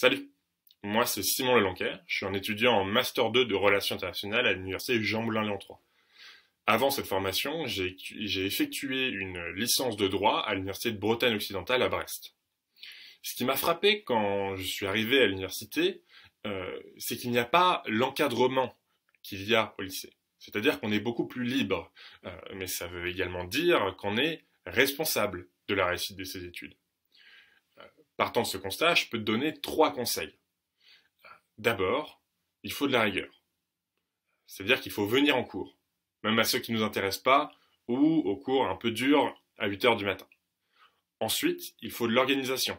Salut, moi c'est Simon Lelanquer, je suis un étudiant en Master 2 de Relations internationales à l'université Jean Moulin-Léon 3. Avant cette formation, j'ai effectué une licence de droit à l'université de Bretagne occidentale à Brest. Ce qui m'a frappé quand je suis arrivé à l'université, euh, c'est qu'il n'y a pas l'encadrement qu'il y a au lycée. C'est-à-dire qu'on est beaucoup plus libre, euh, mais ça veut également dire qu'on est responsable de la réussite de ses études. Partant de ce constat, je peux te donner trois conseils. D'abord, il faut de la rigueur. C'est-à-dire qu'il faut venir en cours, même à ceux qui ne nous intéressent pas, ou au cours un peu dur à 8 heures du matin. Ensuite, il faut de l'organisation.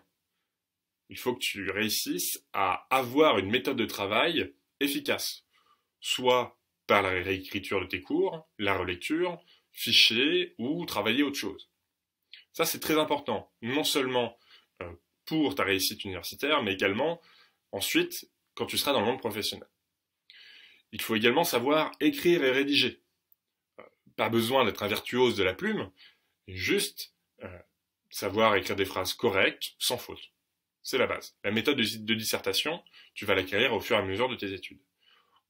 Il faut que tu réussisses à avoir une méthode de travail efficace, soit par la réécriture de tes cours, la relecture, fichier ou travailler autre chose. Ça, c'est très important, non seulement euh, pour ta réussite universitaire, mais également ensuite quand tu seras dans le monde professionnel. Il faut également savoir écrire et rédiger. Euh, pas besoin d'être un virtuose de la plume, juste euh, savoir écrire des phrases correctes, sans faute. C'est la base. La méthode de dissertation, tu vas l'acquérir au fur et à mesure de tes études.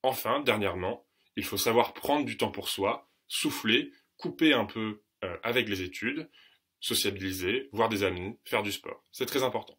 Enfin, dernièrement, il faut savoir prendre du temps pour soi, souffler, couper un peu avec les études sociabiliser, voir des amis, faire du sport. C'est très important.